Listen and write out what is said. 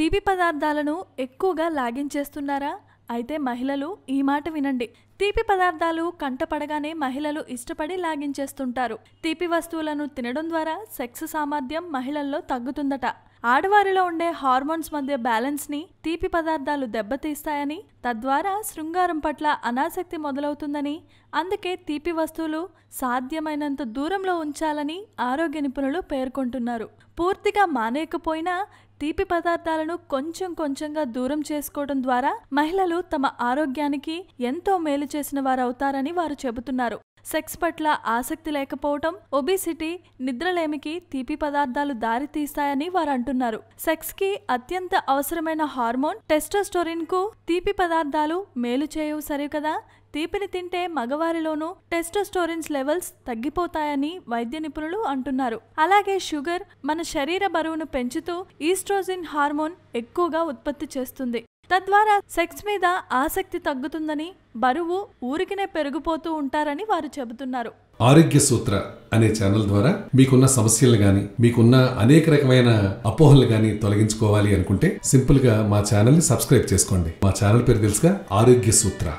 తీపి పదార్థాలను ఎక్కువగా లాగించేస్తున్నారా అయితే మహిళలు ఈ మాట వినండి తీపి పదార్థాలు కంటపడగానే మహిళలు ఇష్టపడి లాగించేస్తుంటారు తీపి వస్తువులను తినడం ద్వారా సెక్స్ సామర్థ్యం మహిళల్లో తగ్గుతుందట ఆడవారిలో ఉండే హార్మోన్స్ మధ్య బ్యాలెన్స్ని తీపి పదార్థాలు దెబ్బతీస్తాయని తద్వారా శృంగారం పట్ల అనాసక్తి మొదలవుతుందని అందుకే తీపి వస్తువులు సాధ్యమైనంత దూరంలో ఉంచాలని ఆరోగ్య నిపుణులు పేర్కొంటున్నారు పూర్తిగా మానేయకపోయినా తీపి పదార్థాలను కొంచెం కొంచెంగా దూరం చేసుకోవడం ద్వారా మహిళలు తమ ఆరోగ్యానికి ఎంతో మేలు చేసిన చేసిన వారవుతారని వారు చెబుతున్నారు సెక్స్ పట్ల ఆసక్తి లేకపోవటం ఒబిసిటీ నిద్రలేమికి తీపి పదార్థాలు దారితీస్తాయని వారు అంటున్నారు సెక్స్ కి అత్యంత అవసరమైన హార్మోన్ టెస్టోస్టోరిన్ కు తీపి పదార్థాలు మేలు చేయవు సరే కదా తీపిని తింటే మగవారిలోనూ టెస్టోస్టోరిన్స్ లెవెల్స్ తగ్గిపోతాయని వైద్య నిపుణులు అంటున్నారు అలాగే షుగర్ మన శరీర బరువును పెంచుతూ ఈస్ట్రోజిన్ హార్మోన్ ఎక్కువగా ఉత్పత్తి చేస్తుంది తద్వారా సెక్స్ మీద ఆసక్తి తగ్గుతుందని బరువు ఊరికినే పెరిగిపోతూ ఉంటారని వారు చెబుతున్నారు ఆరోగ్య సూత్ర అనే ఛానల్ ద్వారా మీకున్న సమస్యలు కానీ మీకున్న అనేక రకమైన అపోహలు కానీ తొలగించుకోవాలి అనుకుంటే సింపుల్ గా మా ఛానల్ ని సబ్స్క్రైబ్ చేసుకోండి మా ఛానల్ పేరు తెలుసుగా ఆరోగ్య సూత్ర